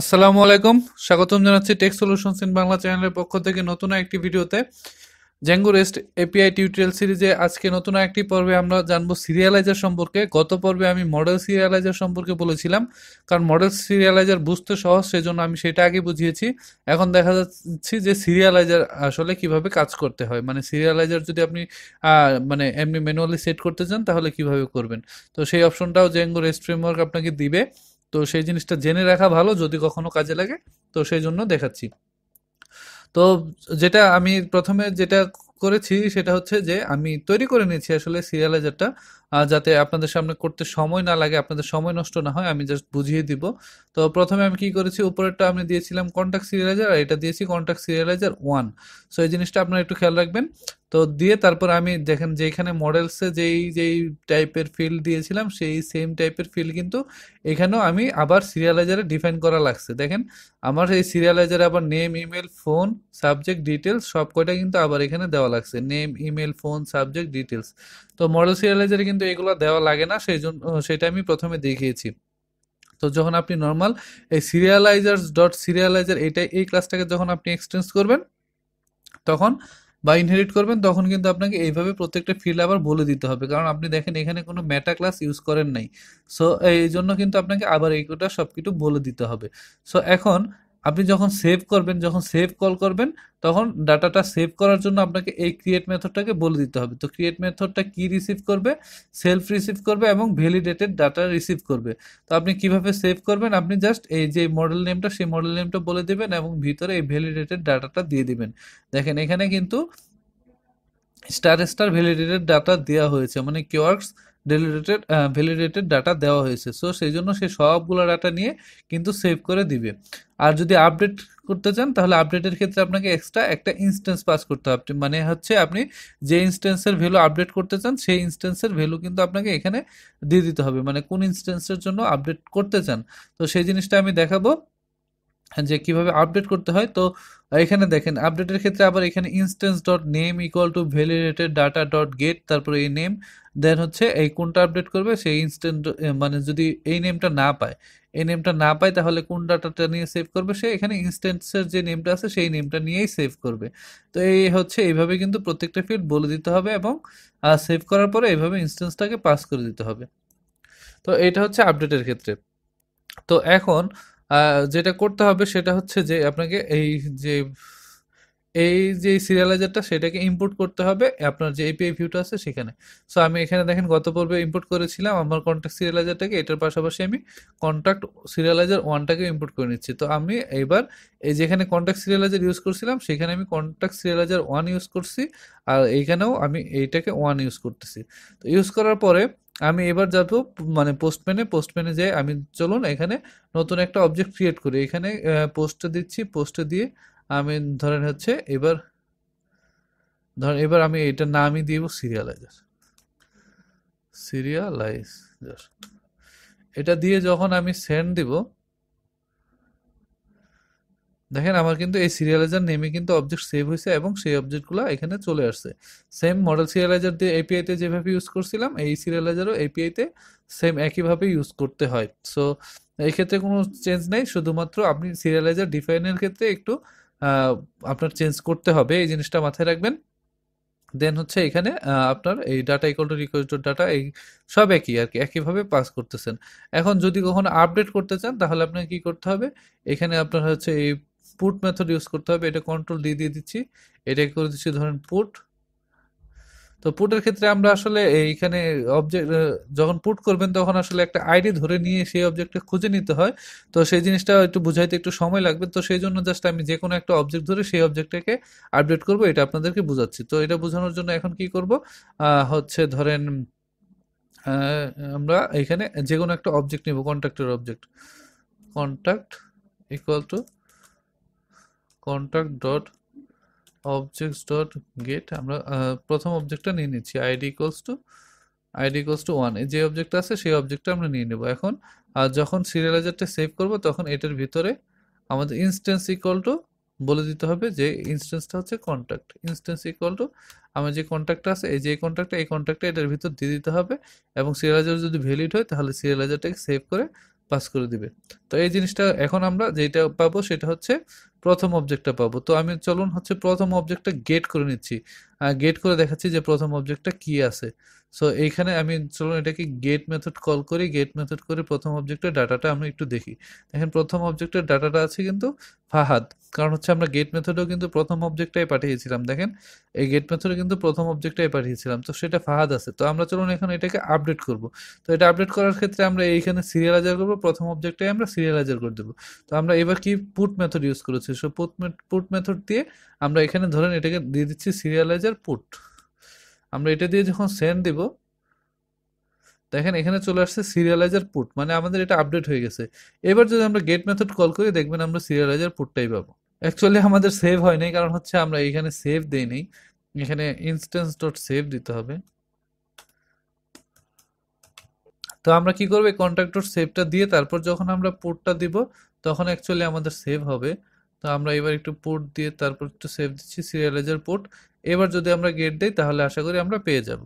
আসসালামু আলাইকুম স্বাগতম জানাচ্ছি টেক সলিউশনস ইন বাংলা চ্যানেলের পক্ষ থেকে নতুন একটি ভিডিওতে জ্যাঙ্গো রেস্ট এপিআই টিউটোরিয়াল সিরিজে আজকে নতুন একটি পর্বে আমরা জানবো সিরিয়ালাইজার সম্পর্কে গত পর্বে আমি মডেল সিরিয়ালাইজার সম্পর্কে বলেছিলাম কারণ মডেল সিরিয়ালাইজার বুঝতে সহজ সেজন্য আমি সেটা আগে বুঝিয়েছি এখন দেখা যাচ্ছে যে সিরিয়ালাইজার আসলে কিভাবে কাজ করতে হয় মানে সিরিয়ালাইজার যদি আপনি মানে এমনি ম্যানুয়ালি সেট করতে চান তাহলে কিভাবে করবেন তো সেই অপশনটাও জ্যাঙ্গো রেস্ট ফ্রেমওয়ার্ক আপনাকে দিবে তো সেই জিনিসটা জেনে রাখা ভালো যদি কখনো কাজে লাগে তো সেই জন্য দেখাচ্ছি তো যেটা আমি প্রথমে যেটা করেছি সেটা হচ্ছে যে আমি তৈরি করে নিয়েছি আসলে সিরিয়ালাইজারটা যাতে আপনাদের সামনে করতে সময় না লাগে আপনাদের সময় নষ্ট না হয় আমি জাস্ট বুঝিয়ে দিব তো প্রথমে আমি কি করেছি উপরেরটা আমি দিয়েছিলাম কন্ট্যাক্ট সিরিয়ালাইজার আর এটা দিয়েছি কন্ট্যাক্ট সিরিয়ালাইজার ওয়ান সো এই জিনিসটা আপনারা একটু খেয়াল রাখবেন তো দিয়ে তারপর আমি দেখেন যেখানে মডেলসে যেই যেই টাইপের ফিল্ড দিয়েছিলাম সেই সেম টাইপের ফিল্ড কিন্তু এখানেও আমি আবার সিরিয়ালাইজারে ডিফাইন করা লাগছে দেখেন আমার এই সিরিয়ালাইজারে আবার name email phone subject details সব কয়টা কিন্তু আবার এখানে দেওয়া লাগছে name email phone subject details তো মডেল সিরিয়ালাইজারে কিন্তু এগুলো দেওয়া লাগে না সেই জন্য সেটা আমি প্রথমে দেখিয়েছি তো যখন আপনি নর্মাল এই সিরিয়ালাইজার ডট সিরিয়ালাইজার এটা এই ক্লাসটাকে যখন আপনি এক্সটেন্স করবেন তখন বা ইনহেরিট করবেন তখন কিন্তু আপনাকে এইভাবে প্রত্যেকটা ফিল্ড আবার বলে দিতে হবে কারণ আপনি দেখেন এখানে কোনো মেটা ক্লাস ইউজ করেন নাই সো এই জন্য কিন্তু আপনাকে আবার এইটা সব কিছু বলে দিতে হবে সো এখন আপনি যখন সেভ করবেন যখন সেভ কল করবেন তখন ডাটাটা সেভ করার জন্য আপনাকে এই ক্রিয়েট মেথডটাকে বলে দিতে হবে তো ক্রিয়েট মেথডটা কি রিসিভ করবে সেলফ রিসিভ করবে এবং ভ্যালিডেটেড ডাটা রিসিভ করবে তো আপনি কিভাবে সেভ করবেন আপনি জাস্ট এই যে মডেল নেমটা সেই মডেল নেমটা বলে দেবেন এবং ভিতরে এই ভ্যালিডেটেড ডাটাটা দিয়ে দেবেন দেখেন এখানে কিন্তু স্টার স্টার ভ্যালিডেটেড ডাটা দেওয়া হয়েছে মানে কিওয়ার্কস ডেলিটেড ভ্যালিডেটেড ডাটা দেওয়া হয়েছে সো সেই জন্য সে সবগুলো ডাটা নিয়ে কিন্তু সেভ করে দিবে আর যদি আপডেট করতে চান তাহলে আপডেটের ক্ষেত্রে আপনাকে এক্সট্রা একটা ইনস্টেন্স পাস করতে হবে মানে হচ্ছে আপনি যে ইনস্টেন্সের ভ্যালু আপডেট করতে চান সেই ইনস্টেন্সের ভ্যালু কিন্তু আপনাকে এখানে দিয়ে দিতে হবে মানে কোন ইনস্টেন্সের জন্য আপডেট করতে চান তো সেই জিনিসটা আমি দেখাবো যে কিভাবে আপডেট করতে হয় তো এখানে দেখেন আপডেটের ক্ষেত্রে আবার এখানে instance dot name equal to validated data dot get তারপরে এই নেম দেন হচ্ছে এই কোনটা আপডেট করবে সেই ইনস্ট্যান্ট মানে যদি এই নেমটা না পায় এই নেমটা না পায় তাহলে কোন ডাটাটা নিয়ে সেভ করবে সে এখানে ইনস্ট্যান্সের যে নেমটা আছে সেই নেমটা নিয়েই সেভ করবে তো এই হচ্ছে এইভাবে কিন্তু প্রত্যেকটা ফিল্ড বলে দিতে হবে এবং সেভ করার পরে এইভাবে ইনস্টেন্সটাকে পাস করে দিতে হবে তো এটা হচ্ছে আপডেটের ক্ষেত্রে তো এখন যেটা করতে হবে সেটা হচ্ছে যে আপনাকে এই যে এই যে সিরিয়ালাইজারটা সেটাকে ইম্পোর্ট করতে হবে আপনার যে এপিআই ভিউটা আছে সেখানে সো আমি এখানে দেখেন গত পর্বে ইম্পোর্ট করেছিলাম আমার কন্ট্যাক্ট সিরিয়ালাইজারটাকে এটার পাশাপাশি আমি কন্ট্যাক্ট সিরিয়ালাইজার ওয়ানটাকে ইম্পোর্ট করে নিচ্ছি তো আমি এবার এই যেখানে কন্ট্যাক্ট সিরিয়ালাইজার ইউজ করছিলাম সেখানে আমি কন্ট্যাক্ট সিরিয়ালাইজার ওয়ান ইউজ করছি আর এইখানেও আমি এইটাকে ওয়ান ইউজ করতেছি তো ইউজ করার পরে আমি এবার যাব মানে পোস্টম্যানে পোস্টম্যানে যাই আমি চলুন এখানে নতুন একটা অবজেক্ট ক্রিয়েট করি এখানে পোস্টে দিচ্ছি পোস্টে দিয়ে আমি ধরেন হচ্ছে এবার ধরেন এবার আমি এটা নামই দিব সিরিয়ালাইজার সিরিয়ালাইজার এটা দিয়ে যখন আমি সেন্ড দিব দেখেন আমার কিন্তু এই সিরিয়ালাইজার নেমে কিন্তু অবজেক্ট সেভ হয়েছে এবং সেই অবজেক্টগুলো এখানে চলে আসছে সেম মডেল সিরিয়ালাইজার দিয়ে এপিআইতে যেভাবে ইউজ করছিলাম এই সিরিয়ালাইজারও এপিআইতে সেম একইভাবে ইউজ করতে হয় সো এই ক্ষেত্রে কোনো চেঞ্জ নেই শুধুমাত্র আপনি সিরিয়ালাইজার ডিফাইনের ক্ষেত্রে একটু আপনার চেঞ্জ করতে হবে এই জিনিসটা মাথায় রাখবেন দেন হচ্ছে এখানে আপনার এই data equal to request data এই সব একই আর কি একইভাবে পাস করতেছেন এখন যদি কখনো আপডেট করতে চান তাহলে আপনাকে কি করতে হবে এখানে আপনার হচ্ছে এই পুট মেথড ইউজ করতে হবে এটা কন্ট্রোল ডি দিয়ে দিচ্ছি এটাকে করে দিচ্ছি ধরেন পুট তো পুটের ক্ষেত্রে আমরা আসলে এইখানে অবজেক্ট যখন পুট করবেন তখন আসলে একটা আইডি ধরে নিয়ে সেই অবজেক্টটা খুঁজে নিতে হয় তো সেই জিনিসটা একটু বুঝাইতে একটু সময় লাগবে তো সেই জন্য জাস্ট আমি যে কোনো একটা অবজেক্ট ধরে সেই অবজেক্টটাকে আপডেট করব এটা আপনাদেরকে বুঝাচ্ছি তো এটা বোঝানোর জন্য এখন কি করব হচ্ছে ধরেন আমরা এখানে যে কোনো একটা অবজেক্ট নেব কন্ট্রাক্টের object contract equal to contact dot objects dot get আমরা প্রথম অবজেক্টটা নিয়ে নিচ্ছি ID equals to ID equals to one যে অবজেক্টটা আছে সেই অবজেক্টটা আমরা নিয়ে নেব এখন আর যখন সিরিয়ালাইজারটা সেভ করব তখন এটার ভিতরে আমাদের ইনস্ট্যান্স ইকুয়াল টু বলে দিতে হবে যে ইনস্ট্যান্সটা হচ্ছে কন্ট্যাক্ট ইনস্ট্যান্স ইকুয়াল টু আমার যে কন্ট্যাক্টটা আছে এই যে কন্ট্যাক্টটা এই কন্ট্যাক্টটা এটার ভিতর দিয়ে দিতে হবে এবং সিরিয়ালাইজার যদি ভ্যালিড হয় তাহলে সিরিয়ালাইজারটাকে সেভ করে পাস করে দিবে তো এই জিনিসটা এখন আমরা যেটা পাবো সেটা হচ্ছে প্রথম অবজেক্টটা পাবো তো আমি চলুন হচ্ছে প্রথম অবজেক্টটা গেট করে নিচ্ছি গেট করে দেখাচ্ছি যে প্রথম অবজেক্টটা কি আছে সো এইখানে আমি চলুন এটাকে গেট মেথড কল করি গেট মেথড করে প্রথম অবজেক্টের ডাটাটা আমরা একটু দেখি দেখেন প্রথম অবজেক্টের ডাটাটা আছে কিন্তু ফাহাদ কারণ হচ্ছে আমরা গেট মেথডেও কিন্তু প্রথম অবজেক্টটাই পাঠিয়েছিলাম দেখেন এই গেট মেথডে কিন্তু প্রথম অবজেক্টটাই পাঠিয়েছিলাম তো সেটা ফাহাদ আছে তো আমরা চলুন এখন এটাকে আপডেট করব তো এটা আপডেট করার ক্ষেত্রে আমরা এইখানে সিরিয়ালাইজার করব প্রথম অবজেক্টটাই আমরা সিরিয়ালাইজার করে দেবো তো আমরা এবার কি পুট মেথড ইউজ করেছি সো পুট পুট মেথড দিয়ে আমরা এখানে ধরেন এটাকে দিয়ে দিচ্ছি সিরিয়ালাইজার পুট আমরা এটা দিয়ে যখন সেন্ড দিব দেখেন এখানে চলে আসছে সিরিয়ালাইজার পুট মানে আমাদের এটা আপডেট হয়ে গেছে এবার যদি আমরা গেট মেথড কল করি দেখবেন আমরা সিরিয়ালাইজার পুটটাই পাবো অ্যাকচুয়ালি আমাদের সেভ হয় নাই কারণ হচ্ছে আমরা এখানে সেভ দেই নেই এখানে ইনস্টেন্স ডট সেভ দিতে হবে তো আমরা কি করবো কন্ট্রাক্টর সেভটা দিয়ে তারপর যখন আমরা পুটটা দিব তখন অ্যাকচুয়ালি আমাদের সেভ হবে তো আমরা এবার একটু পোর্ট দিয়ে তারপর একটু সেভ দিচ্ছি সিরিয়ালাইজার পোর্ট এবার যদি আমরা গেট দিই তাহলে আশা করি আমরা পেয়ে যাব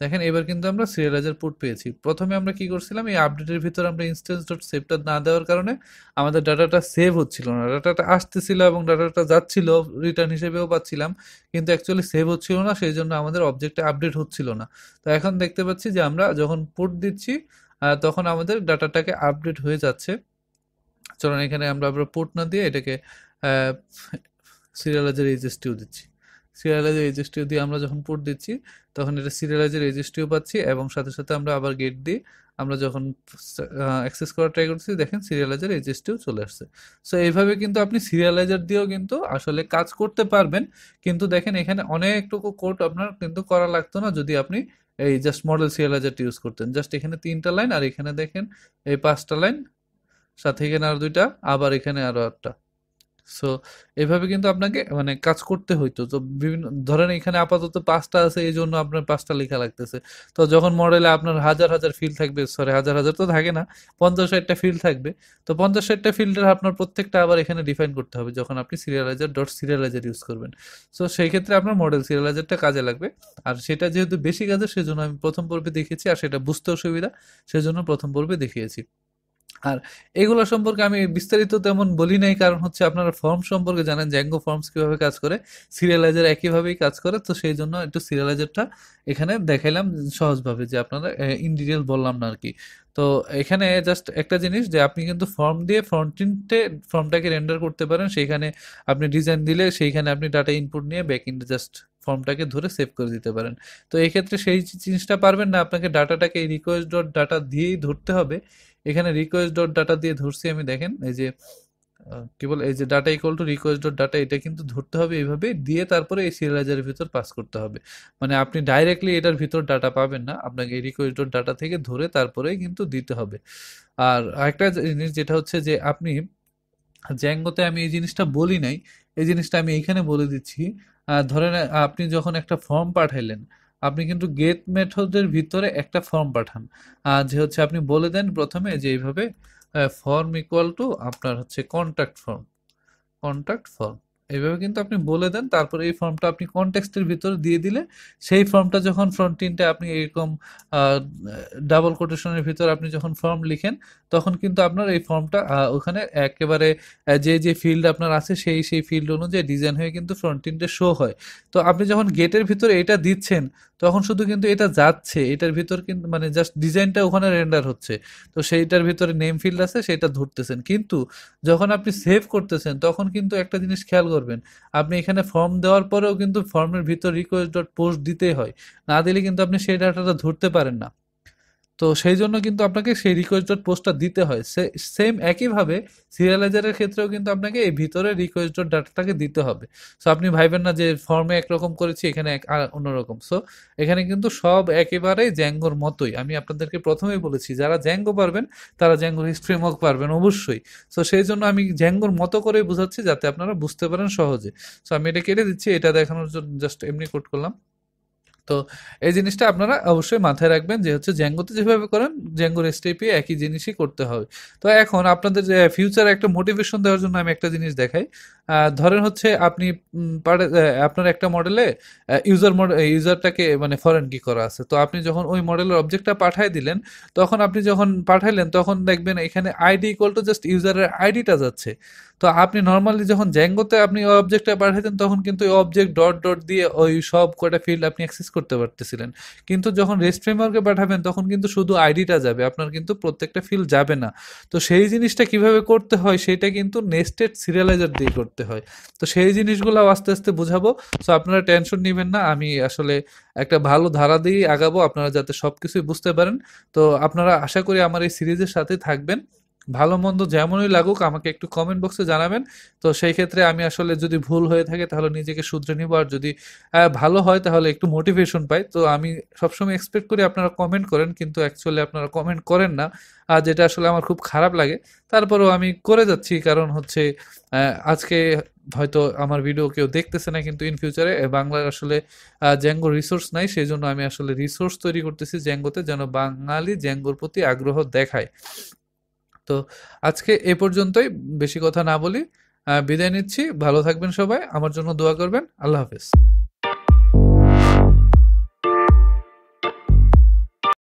দেখেন এবার কিন্তু আমরা সিরিয়ালাইজার পোর্ট পেয়েছি প্রথমে আমরা কি করছিলাম এই আপডেটের ভিতর আমরা ইনস্টেন্স ডট সেভটা না দেওয়ার কারণে আমাদের ডাটাটা সেভ হচ্ছিল না ডাটাটা আসতেছিল এবং ডাটাটা যাচ্ছিল রিটার্ন হিসেবেও পাচ্ছিলাম কিন্তু অ্যাকচুয়ালি সেভ হচ্ছিল না সেই জন্য আমাদের অবজেক্টটা আপডেট হচ্ছিল না তো এখন দেখতে পাচ্ছি যে আমরা যখন পোর্ট দিচ্ছি তখন আমাদের ডাটাটাকে আপডেট হয়ে যাচ্ছে চলুন এখানে আমরা আবার পোর্ট না দিয়ে এটাকে সিরিয়ালাইজার রেজিস্ট্রিও দিচ্ছি সিরিয়ালাইজার রেজিস্ট্রিও দিয়ে আমরা যখন পোর্ট দিচ্ছি তখন এটা সিরিয়ালাইজার রেজিস্ট্রিও পাচ্ছি এবং সাথে সাথে আমরা আবার গেট দিয়ে আমরা যখন অ্যাক্সেস করার ট্রাই করছি দেখেন সিরিয়ালাইজার রেজিস্ট্রিও চলে আসছে সো এইভাবে কিন্তু আপনি সিরিয়ালাইজার দিয়েও কিন্তু আসলে কাজ করতে পারবেন কিন্তু দেখেন এখানে অনেকটুকু কোড আপনার কিন্তু করা লাগতো না যদি আপনি এই জাস্ট মডেল সিরিয়ালাইজারটি ইউজ করতেন জাস্ট এখানে তিনটা লাইন আর এখানে দেখেন এই পাঁচটা লাইন সাথে এখানে আরো দুইটা আবার এখানে আরো একটা সো এভাবে কিন্তু আপনাকে মানে কাজ করতে হইতো তো বিভিন্ন ধরেন এখানে আপাতত পাঁচটা আছে এই জন্য আপনার পাঁচটা লেখা লাগতেছে তো যখন মডেলে আপনার হাজার হাজার ফিল থাকবে সরি হাজার হাজার তো থাকে না পঞ্চাশ ষাটটা ফিল থাকবে তো পঞ্চাশ ষাটটা ফিল্ডের আপনার প্রত্যেকটা আবার এখানে ডিফাইন করতে হবে যখন আপনি সিরিয়ালাইজার ডট সিরিয়ালাইজার ইউজ করবেন সো সেই ক্ষেত্রে আপনার মডেল সিরিয়ালাইজারটা কাজে লাগবে আর সেটা যেহেতু বেশি কাজে সেজন্য আমি প্রথম পর্বে দেখেছি আর সেটা বুঝতেও সুবিধা সেজন্য প্রথম পর্বে দেখিয়েছি আর এগুলো সম্পর্কে আমি বিস্তারিত তেমন বলি নাই কারণ হচ্ছে আপনারা ফর্ম সম্পর্কে জানেন জ্যাঙ্গো ফর্মস কীভাবে কাজ করে সিরিয়ালাইজার একইভাবেই কাজ করে তো সেই জন্য একটু সিরিয়ালাইজারটা এখানে দেখাইলাম সহজভাবে যে আপনারা ইন ডিটেল বললাম না আর কি তো এখানে জাস্ট একটা জিনিস যে আপনি কিন্তু ফর্ম দিয়ে ফ্রন্ট ইন্টে ফর্মটাকে রেন্ডার করতে পারেন সেইখানে আপনি ডিজাইন দিলে সেইখানে আপনি ডাটা ইনপুট নিয়ে ব্যাক ইন্ডে জাস্ট ফর্মটাকে ধরে সেভ করে দিতে পারেন তো এক্ষেত্রে সেই জিনিসটা পারবেন না আপনাকে ডাটাটাকে রিকোয়েস্ট ডট ডাটা দিয়েই ধরতে হবে এখানে রিকোয়েস্ট ডট ডাটা দিয়ে ধরছি আমি দেখেন এই যে কি বলে এই যে data equal to request dot data এটা কিন্তু ধরতে হবে এইভাবে দিয়ে তারপরে এই সিরিয়ালাইজারের ভিতর পাস করতে হবে মানে আপনি ডাইরেক্টলি এটার ভিতর ডাটা পাবেন না আপনাকে এই রিকোয়েস্ট ডট ডাটা থেকে ধরে তারপরে কিন্তু দিতে হবে আর একটা জিনিস যেটা হচ্ছে যে আপনি জ্যাঙ্গোতে আমি এই জিনিসটা বলি নাই এই জিনিসটা আমি এখানে বলে দিচ্ছি ধরেন আপনি যখন একটা ফর্ম পাঠাইলেন আপনি কিন্তু গেট মেথডের ভিতরে একটা ফর্ম পাঠান আর যে হচ্ছে আপনি বলে দেন প্রথমে যে এইভাবে ফর্ম ইকুয়াল টু আপনার হচ্ছে কন্ট্যাক্ট ফর্ম কন্ট্যাক্ট ফর্ম এভাবে কিন্তু আপনি বলে দেন তারপরে এই ফর্মটা আপনি কনটেক্সটের ভিতরে দিয়ে দিলে সেই ফর্মটা যখন ফ্রন্ট ইনটা আপনি এরকম ডাবল কোটেশনের ভিতর আপনি যখন ফর্ম লিখেন তখন কিন্তু আপনার এই ফর্মটা ওখানে একেবারে যে যে ফিল্ড আপনার আছে সেই সেই ফিল্ড অনুযায়ী ডিজাইন হয়ে কিন্তু ফ্রন্ট ইনটা শো হয় তো আপনি যখন গেটের ভিতরে এটা দিচ্ছেন তখন শুধু কিন্তু এটা যাচ্ছে এটার ভিতর কিন্তু মানে জাস্ট ডিজাইনটা ওখানে রেন্ডার হচ্ছে তো সেইটার ভিতরে নেম ফিল্ড আছে সেটা ধরতেছেন কিন্তু যখন আপনি সেভ করতেছেন তখন কিন্তু একটা জিনিস খেয়াল করবেন আপনি এখানে ফর্ম দেওয়ার পরেও কিন্তু ফর্মের ভিতর রিকোয়েস্ট ডট পোস্ট দিতে হয় না দিলে কিন্তু আপনি সেই ডাটাটা ধরতে পারেন না তো সেই জন্য কিন্তু আপনাকে সেই রিকোয়েস্ট ডট পোস্টটা দিতে হয় সেম একইভাবে সিরিয়ালাইজারের ক্ষেত্রেও কিন্তু আপনাকে এই ভিতরে রিকোয়েস্ট ডট ডাটাটাকে দিতে হবে সো আপনি ভাইবেন না যে ফর্মে একরকম করেছি এখানে এক আর অন্যরকম সো এখানে কিন্তু সব একেবারেই জ্যাঙ্গোর মতোই আমি আপনাদেরকে প্রথমেই বলেছি যারা জ্যাঙ্গো পারবেন তারা জ্যাঙ্গোর হিস্ট্রি মক পারবেন অবশ্যই সো সেই জন্য আমি জ্যাঙ্গোর মতো করেই বোঝাচ্ছি যাতে আপনারা বুঝতে পারেন সহজে সো আমি এটা কেটে দিচ্ছি এটা দেখানোর জন্য জাস্ট এমনি কোট করলাম তো এই জিনিসটা আপনারা অবশ্যই মাথায় রাখবেন যে হচ্ছে জ্যাঙ্গোতে যেভাবে করেন জ্যাঙ্গোর স্টেপে একই জিনিসই করতে হবে তো এখন আপনাদের যে ফিউচার একটা মোটিভেশন দেওয়ার জন্য আমি একটা জিনিস দেখাই ধরেন হচ্ছে আপনি আপনার একটা মডেলে ইউজার মডেল ইউজারটাকে মানে ফরেন কি করা আছে তো আপনি যখন ওই মডেলের অবজেক্টটা পাঠাই দিলেন তখন আপনি যখন পাঠাইলেন তখন দেখবেন এখানে আইডি ইকোয়াল টু জাস্ট ইউজারের আইডিটা যাচ্ছে তো আপনি নর্মালি যখন জ্যাঙ্গোতে আপনি অবজেক্টটা পাঠাতেন তখন কিন্তু ওই অবজেক্ট ডট ডট দিয়ে ওই সব কটা ফিল্ড আপনি অ্যাক্সেস করতে পারতেছিলেন কিন্তু যখন রেস্ট ফ্রেমওয়ার্কে পাঠাবেন তখন কিন্তু শুধু আইডিটা যাবে আপনার কিন্তু প্রত্যেকটা ফিল্ড যাবে না তো সেই জিনিসটা কিভাবে করতে হয় সেটা কিন্তু নেস্টেড সিরিয়ালাইজার দিয়ে করতে হয় তো সেই জিনিসগুলো আস্তে আস্তে বোঝাবো সো আপনারা টেনশন নেবেন না আমি আসলে একটা ভালো ধারা দিয়ে আগাবো আপনারা যাতে সব কিছুই বুঝতে পারেন তো আপনারা আশা করি আমার এই সিরিজের সাথে থাকবেন ভালো মন্দ যেমনই লাগুক আমাকে একটু কমেন্ট বক্সে জানাবেন তো সেই ক্ষেত্রে আমি আসলে যদি ভুল হয়ে থাকে তাহলে নিজেকে শুধরে নিব আর যদি ভালো হয় তাহলে একটু মোটিভেশন পাই তো আমি সবসময় এক্সপেক্ট করি আপনারা কমেন্ট করেন কিন্তু অ্যাকচুয়ালি আপনারা কমেন্ট করেন না আর যেটা আসলে আমার খুব খারাপ লাগে তারপরেও আমি করে যাচ্ছি কারণ হচ্ছে আজকে হয়তো আমার ভিডিও কেউ দেখতেছে না কিন্তু ইন ফিউচারে বাংলার আসলে জ্যাঙ্গো রিসোর্স নাই সেই জন্য আমি আসলে রিসোর্স তৈরি করতেছি জ্যাঙ্গোতে যেন বাঙালি জ্যাঙ্গোর প্রতি আগ্রহ দেখায় তো আজকে এ পর্যন্তই বেশি কথা না বলি বিদায় নিচ্ছি ভালো থাকবেন সবাই আমার জন্য দোয়া করবেন আল্লাহ হাফেজ